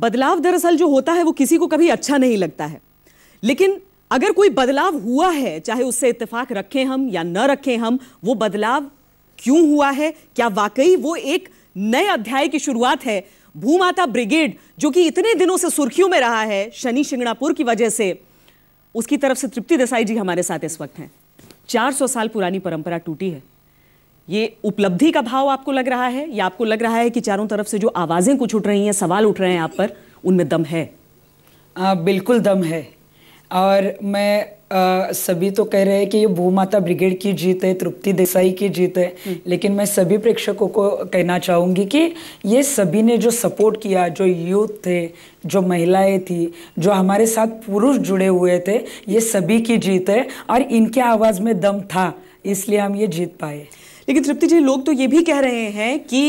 बदलाव दरअसल जो होता है वो किसी को कभी अच्छा नहीं लगता है लेकिन अगर कोई बदलाव हुआ है चाहे उससे इतफाक रखें हम या न रखें हम वो बदलाव क्यों हुआ है क्या वाकई वो एक नए अध्याय की शुरुआत है भूमाता ब्रिगेड जो कि इतने दिनों से सुर्खियों में रहा है शनि शिंगणापुर की वजह से उसकी तरफ से तृप्ति देसाई जी हमारे साथ इस वक्त हैं 400 साल पुरानी परंपरा टूटी है ये उपलब्धि का भाव आपको लग रहा है या आपको लग रहा है कि चारों तरफ से जो आवाज़ें कुछ उठ रही हैं सवाल उठ रहे हैं आप पर उनमें दम है आ, बिल्कुल दम है और मैं आ, सभी तो कह रहे हैं कि ये भूमाता ब्रिगेड की जीत है तृप्ति देसाई की जीत है हम्म। लेकिन मैं सभी प्रेक्षकों को कहना चाहूँगी कि ये सभी ने जो सपोर्ट किया जो यूथ थे जो महिलाएं थी जो हमारे साथ पुरुष जुड़े हुए थे ये सभी की जीत है और इनके आवाज़ में दम था इसलिए हम ये जीत पाए लेकिन तृप्ति जी लोग तो ये भी कह रहे हैं कि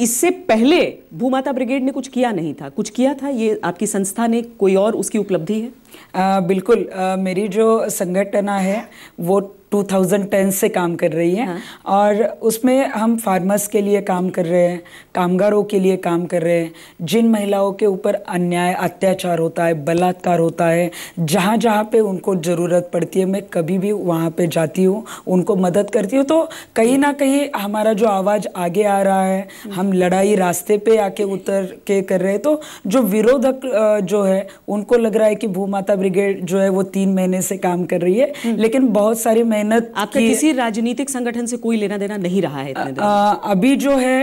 इससे पहले भूमाता ब्रिगेड ने कुछ किया नहीं था कुछ किया था ये आपकी संस्था ने कोई और उसकी उपलब्धि है आ, बिल्कुल आ, मेरी जो संगठना है वो 2010 से काम कर रही है हाँ। और उसमें हम फार्मर्स के लिए काम कर रहे हैं कामगारों के लिए काम कर रहे हैं जिन महिलाओं के ऊपर अन्याय अत्याचार होता है बलात्कार होता है जहाँ जहाँ पे उनको ज़रूरत पड़ती है मैं कभी भी वहाँ पे जाती हूँ उनको मदद करती हूँ तो कहीं ना कहीं हमारा जो आवाज़ आगे आ रहा है हम लड़ाई रास्ते पर आके उतर के कर रहे हैं तो जो विरोधक जो है उनको लग रहा है कि भूमा माता ब्रिगेड जो है वो तीन महीने से काम कर रही है हम्म। लेकिन बहुत सारी मेहनत आपका किसी राजनीतिक संगठन से कोई लेना देना नहीं रहा है इतने आ, अभी जो है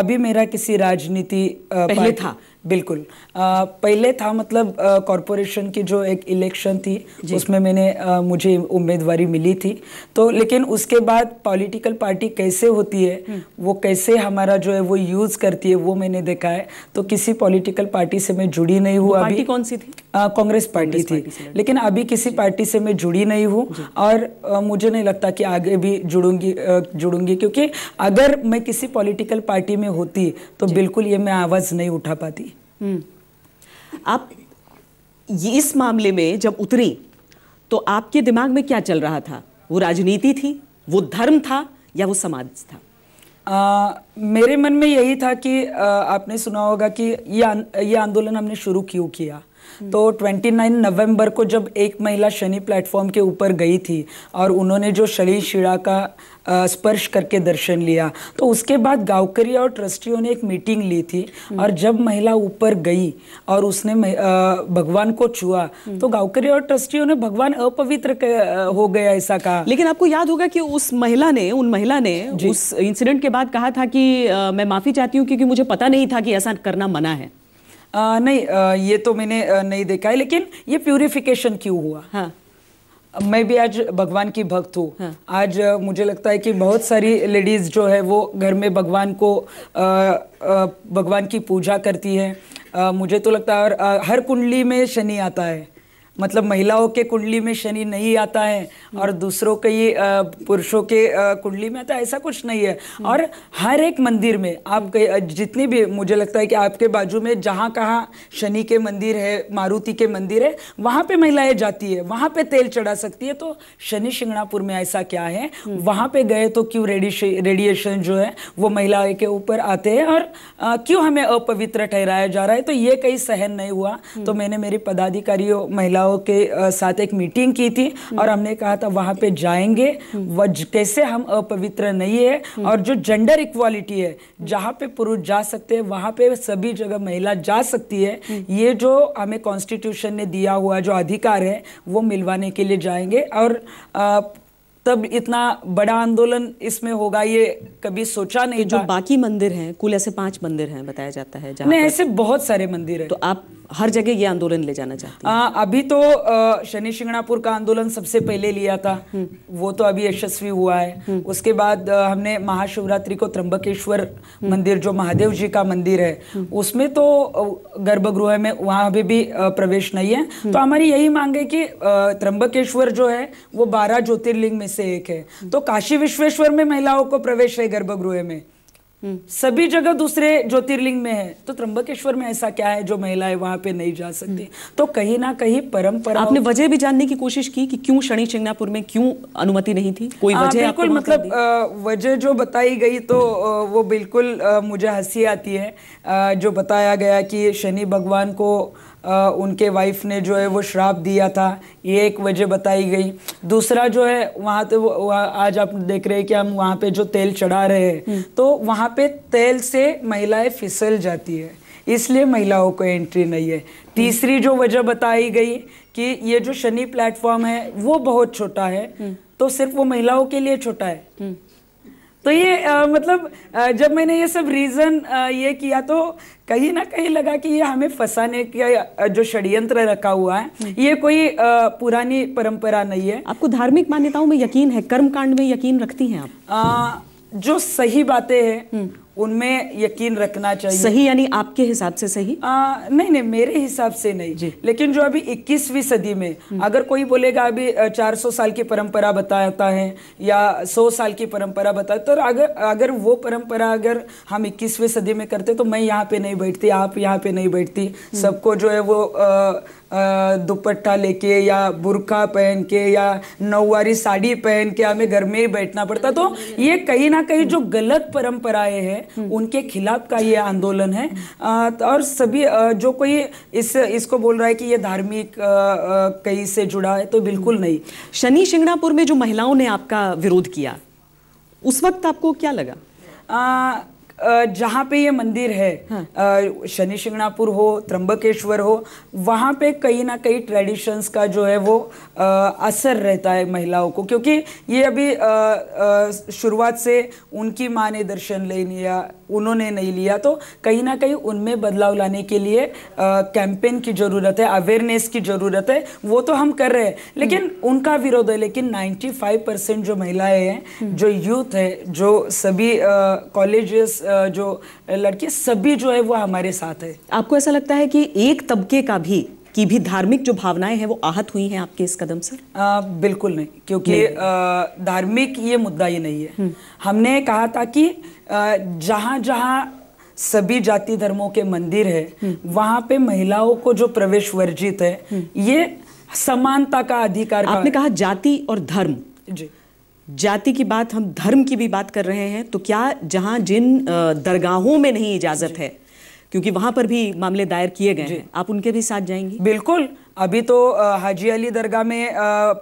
अभी मेरा किसी राजनीति पहले था बिल्कुल आ, पहले था मतलब कॉरपोरेशन की जो एक इलेक्शन थी उसमें मैंने आ, मुझे उम्मीदवारी मिली थी तो लेकिन उसके बाद पॉलिटिकल पार्टी कैसे होती है हम्म। वो कैसे हमारा जो है वो यूज़ करती है वो मैंने देखा है तो किसी पॉलिटिकल पार्टी से मैं जुड़ी नहीं हुआ अभी कौन सी थी कांग्रेस पार्टी थी लेकिन अभी किसी पार्टी से मैं जुड़ी नहीं हूँ और आ, मुझे नहीं लगता कि आगे भी जुड़ूंगी जुड़ूंगी क्योंकि अगर मैं किसी पॉलिटिकल पार्टी में होती तो बिल्कुल ये मैं आवाज़ नहीं उठा पाती हम्म। आप ये इस मामले में जब उतरी तो आपके दिमाग में क्या चल रहा था वो राजनीति थी वो धर्म था या वो समाज था आ, मेरे मन में यही था कि आ, आपने सुना होगा कि ये ये आंदोलन हमने शुरू क्यों किया तो 29 नवंबर को जब एक महिला शनि प्लेटफॉर्म के ऊपर गई थी और उन्होंने जो शनि शिला का स्पर्श करके दर्शन लिया तो उसके बाद गावकरी और ट्रस्टियों ने एक मीटिंग ली थी हम्म। और जब महिला ऊपर गई और उसने भगवान को छुआ हम्म। तो गावकरी और ट्रस्टियों ने भगवान अपवित्र हो गया ऐसा कहा लेकिन आपको याद होगा कि उस महिला ने उन महिला ने उस इंसिडेंट के बाद कहा था कि मैं माफी चाहती हूँ क्योंकि मुझे पता नहीं था कि ऐसा करना मना है आ, नहीं आ, ये तो मैंने नहीं देखा है लेकिन ये प्यूरिफिकेशन क्यों हुआ हाँ मैं भी आज भगवान की भक्त हूँ हाँ। आज मुझे लगता है कि बहुत सारी लेडीज़ जो है वो घर में भगवान को भगवान की पूजा करती है मुझे तो लगता है और हर कुंडली में शनि आता है मतलब महिलाओं के कुंडली में शनि नहीं आता है और दूसरों के ये पुरुषों के कुंडली में आता तो है ऐसा कुछ नहीं है और हर एक मंदिर में आप जितनी भी मुझे लगता है कि आपके बाजू में जहाँ कहाँ शनि के मंदिर है मारुति के मंदिर है वहाँ पे महिलाएं जाती है वहाँ पे तेल चढ़ा सकती है तो शनि शिंगणापुर में ऐसा क्या है वहाँ पर गए तो क्यों रेडिएशन जो है वो महिलाएं के ऊपर आते हैं और क्यों हमें अपवित्र ठहराया जा रहा है तो ये कहीं सहन नहीं हुआ तो मैंने मेरी पदाधिकारियों महिलाओं नेताओं के साथ एक मीटिंग की थी और हमने कहा था वहां पे जाएंगे वज कैसे हम अपवित्र नहीं है और जो जेंडर इक्वालिटी है जहां पे पुरुष जा सकते हैं वहां पे सभी जगह महिला जा सकती है ये जो हमें कॉन्स्टिट्यूशन ने दिया हुआ जो अधिकार है वो मिलवाने के लिए जाएंगे और आ, तब इतना बड़ा आंदोलन इसमें होगा ये कभी सोचा नहीं जो बाकी मंदिर हैं कुल ऐसे पांच मंदिर हैं बताया जाता है नहीं ऐसे बहुत सारे मंदिर हैं तो आप हर जगह ये आंदोलन ले जाना चाहती आ, अभी तो शनि शिंगणापुर का आंदोलन सबसे पहले लिया था हम्म। वो तो अभी यशस्वी हुआ है हम्म। उसके बाद हमने महाशिवरात्रि को त्रंबकेश्वर हम्म। मंदिर जो महादेव जी का मंदिर है उसमें तो गर्भगृह में वहाँ अभी भी प्रवेश नहीं है तो हमारी यही मांग है कि त्रंबकेश्वर जो है वो बारह ज्योतिर्लिंग में से एक है तो काशी विश्वेश्वर में महिलाओं को प्रवेश है गर्भगृह में हम्म। सभी जगह दूसरे ज्योतिर्लिंग में है तो त्रंबकेश्वर में ऐसा क्या है जो महिलाएं वहां पे नहीं जा सकती हम्म। तो कहीं ना कहीं परंपरा आपने वजह भी जानने की कोशिश की कि क्यों शनि चिंगनापुर में क्यों अनुमति नहीं थी कोई हाँ, वजह बिल्कुल मतलब वजह जो बताई गई तो वो बिल्कुल मुझे हंसी आती है जो बताया गया कि शनि भगवान को उनके वाइफ ने जो है वो श्राप दिया था ये एक वजह बताई गई दूसरा जो है वहाँ तो आज आप देख रहे हैं कि हम वहाँ पे जो तेल चढ़ा रहे हैं हम्म। तो वहाँ पे तेल से महिलाएं फिसल जाती है इसलिए महिलाओं को एंट्री नहीं है तीसरी जो वजह बताई गई कि ये जो शनि प्लेटफॉर्म है वो बहुत छोटा है हम्म। तो सिर्फ वो महिलाओं के लिए छोटा है हम्म। तो ये आ, मतलब आ, जब मैंने ये सब रीज़न ये किया तो कहीं ना कहीं लगा कि ये हमें फंसाने का जो षड्यंत्र रखा हुआ है हम्म। ये कोई आ, पुरानी परंपरा नहीं है आपको धार्मिक मान्यताओं में यकीन है कर्म कांड में यकीन रखती हैं आप आ, जो सही बातें हैं हम्म। उनमें यकीन रखना चाहिए सही यानी आपके हिसाब से सही आ, नहीं नहीं मेरे हिसाब से नहीं जी लेकिन जो अभी 21वीं सदी में हम्म। अगर कोई बोलेगा अभी 400 साल की परंपरा बताता है या 100 साल की परंपरा बताता तो अगर अगर वो परंपरा अगर हम 21वीं सदी में करते तो मैं यहाँ पे नहीं बैठती आप यहाँ पे नहीं बैठती हम्म। सबको जो है वो दुपट्टा लेके या बुरका पहन के या नौवारी साड़ी पहन के हमें घर में ही बैठना पड़ता तो ये कहीं ना कहीं जो हम्म। गलत परंपराएं हैं है हम्म। उनके खिलाफ का ये आंदोलन है तो और सभी जो कोई इस इसको बोल रहा है कि ये धार्मिक कई से जुड़ा है तो बिल्कुल हम्म। नहीं शनि शिंगणापुर में जो महिलाओं ने आपका विरोध किया उस वक्त आपको क्या लगा जहाँ पे ये मंदिर है हाँ। शनि शिंगणापुर हो त्रंबकेश्वर हो वहाँ पे कहीं ना कहीं ट्रेडिशंस का जो है वो असर रहता है महिलाओं को क्योंकि ये अभी शुरुआत से उनकी माँ ने दर्शन ले लिया उन्होंने नहीं लिया तो कहीं ना कहीं उनमें बदलाव लाने के लिए कैंपेन की ज़रूरत है अवेयरनेस की ज़रूरत है वो तो हम कर रहे हैं हम्म। लेकिन उनका विरोध है लेकिन 95 परसेंट जो महिलाएं हैं हम्म। जो यूथ है जो सभी कॉलेजेस जो लड़के सभी जो है वो हमारे साथ है आपको ऐसा लगता है कि एक तबके का भी की भी धार्मिक जो भावनाएं हैं वो आहत हुई हैं आपके इस कदम से आ, बिल्कुल नहीं क्योंकि धार्मिक ये मुद्दा ही नहीं है हम्म। हमने कहा था कि जहाँ जहाँ सभी जाति धर्मों के मंदिर है हम्म। वहाँ पे महिलाओं को जो प्रवेश वर्जित है हम्म। ये समानता का अधिकार आपने का... कहा जाति और धर्म जी जाति की बात हम धर्म की भी बात कर रहे हैं तो क्या जहां जिन दरगाहों में नहीं इजाज़त है क्योंकि वहां पर भी मामले दायर किए गए हैं आप उनके भी साथ जाएंगे बिल्कुल अभी तो हाजी अली दरगाह में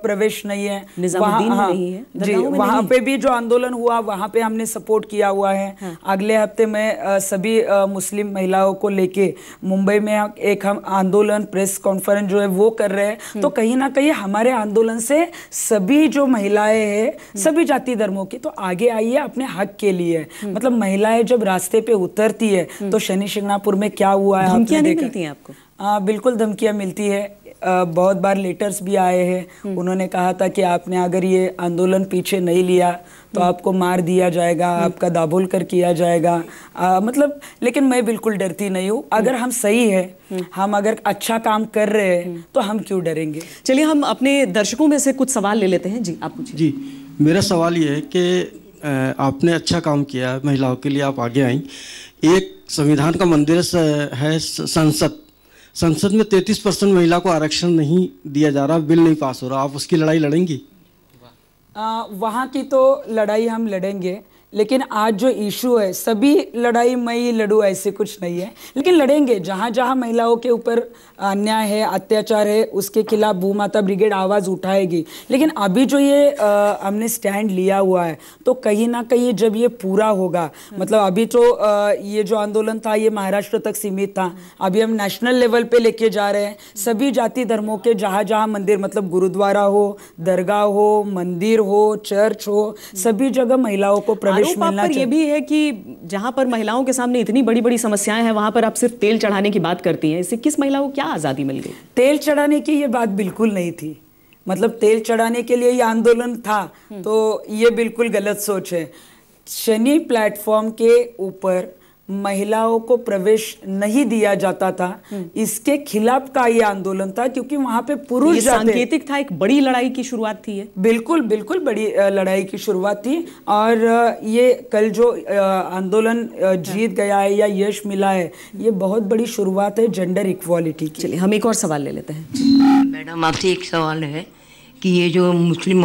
प्रवेश नहीं है वहाँ, हाँ, नहीं है जी वहाँ पे भी जो आंदोलन हुआ वहाँ पे हमने सपोर्ट किया हुआ है हाँ। अगले हफ्ते में सभी मुस्लिम महिलाओं को लेके मुंबई में एक हम आंदोलन प्रेस कॉन्फ्रेंस जो है वो कर रहे हैं तो हम्म। कहीं ना कहीं हमारे आंदोलन से सभी जो महिलाएं हैं हम्म। सभी जाति धर्मों की तो आगे आइए अपने हक के लिए हम्म। मतलब महिलाएं जब रास्ते पे उतरती है तो शनि शिंगणापुर में क्या हुआ है आपको आ, हाँ, बिल्कुल धमकियाँ मिलती है आ, बहुत बार लेटर्स भी आए हैं हम्म। उन्होंने कहा था कि आपने अगर ये आंदोलन पीछे नहीं लिया तो हम्म। आपको मार दिया जाएगा हम्म। आपका दाबोल कर किया जाएगा आ, मतलब लेकिन मैं बिल्कुल डरती नहीं हूँ अगर हम सही है हम अगर अच्छा काम कर रहे हैं तो हम क्यों डरेंगे चलिए हम अपने दर्शकों में से कुछ सवाल ले लेते हैं जी आप पूछिए जी मेरा सवाल ये है कि आपने अच्छा काम किया महिलाओं के लिए आप आगे आई एक संविधान का मंदिर है संसद संसद में 33 परसेंट महिला को आरक्षण नहीं दिया जा रहा बिल नहीं पास हो रहा आप उसकी लड़ाई लड़ेंगी वहाँ की तो लड़ाई हम लड़ेंगे लेकिन आज जो इशू है सभी लड़ाई मई लड़ू ऐसे कुछ नहीं है लेकिन लड़ेंगे जहाँ जहाँ महिलाओं के ऊपर अन्याय है अत्याचार है उसके खिलाफ भूमाता ब्रिगेड आवाज़ उठाएगी लेकिन अभी जो ये आ, हमने स्टैंड लिया हुआ है तो कहीं ना कहीं जब ये पूरा होगा मतलब अभी तो आ, ये जो आंदोलन था ये महाराष्ट्र तक सीमित था अभी हम नेशनल लेवल पर लेके जा रहे हैं सभी जाति धर्मों के जहाँ जहाँ मंदिर मतलब गुरुद्वारा हो दरगाह हो मंदिर हो चर्च हो सभी जगह महिलाओं को प्रवेश आरोप पर यह भी है कि जहां पर महिलाओं के सामने इतनी बड़ी बड़ी समस्याएं हैं वहां पर आप सिर्फ तेल चढ़ाने की बात करती हैं इससे किस महिला को क्या आज़ादी मिल गई तेल चढ़ाने की ये बात बिल्कुल नहीं थी मतलब तेल चढ़ाने के लिए ये आंदोलन था हम्म। तो ये बिल्कुल गलत सोच है शनि प्लेटफॉर्म के ऊपर महिलाओं को प्रवेश नहीं दिया जाता था हम्म। इसके खिलाफ का ये आंदोलन था क्योंकि वहां पे पुरुष सांकेतिक था एक बड़ी लड़ाई की शुरुआत थी ये बिल्कुल बिल्कुल बड़ी लड़ाई की शुरुआत थी और ये कल जो आंदोलन जीत गया है या यश मिला है ये बहुत बड़ी शुरुआत है जेंडर इक्वालिटी की चलिए हम एक और सवाल ले लेते हैं मैडम आपसे एक सवाल है कि ये जो मुस्लिम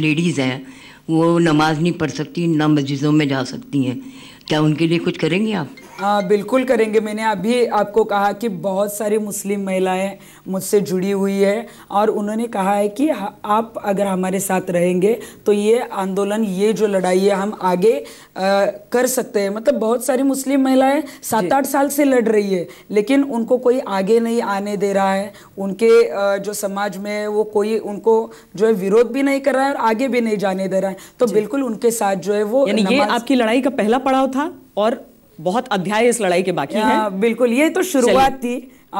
लेडीज़ हैं वो नमाज नहीं पढ़ सकती ना मस्जिदों में जा सकती हैं क्या उनके लिए कुछ करेंगे आप आ, बिल्कुल करेंगे मैंने अभी आपको कहा कि बहुत सारी मुस्लिम महिलाएं मुझसे जुड़ी हुई है और उन्होंने कहा है कि आप अगर हमारे साथ रहेंगे तो ये आंदोलन ये जो लड़ाई है हम आगे आ, कर सकते हैं मतलब बहुत सारी मुस्लिम महिलाएं सात आठ साल से लड़ रही है लेकिन उनको कोई आगे नहीं आने दे रहा है उनके आ, जो समाज में है वो कोई उनको जो है विरोध भी नहीं कर रहा है और आगे भी नहीं जाने दे रहा है तो बिल्कुल उनके साथ जो है वो ये आपकी लड़ाई का पहला पड़ाव था और बहुत अध्याय इस लड़ाई के बाकी हैं बिल्कुल ये तो शुरुआत थी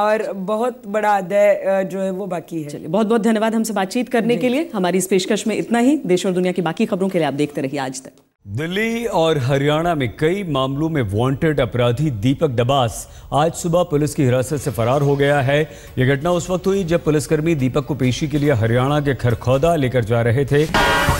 और बहुत बड़ा अध्याय जो है वो बाकी है चलिए बहुत बहुत धन्यवाद हमसे बातचीत करने के लिए हमारी इस पेशकश में इतना ही देश और दुनिया की बाकी खबरों के लिए आप देखते रहिए आज तक दिल्ली और हरियाणा में कई मामलों में वांटेड अपराधी दीपक डबास आज सुबह पुलिस की हिरासत से फरार हो गया है यह घटना उस वक्त हुई जब पुलिसकर्मी दीपक को पेशी के लिए हरियाणा के खरखौदा लेकर जा रहे थे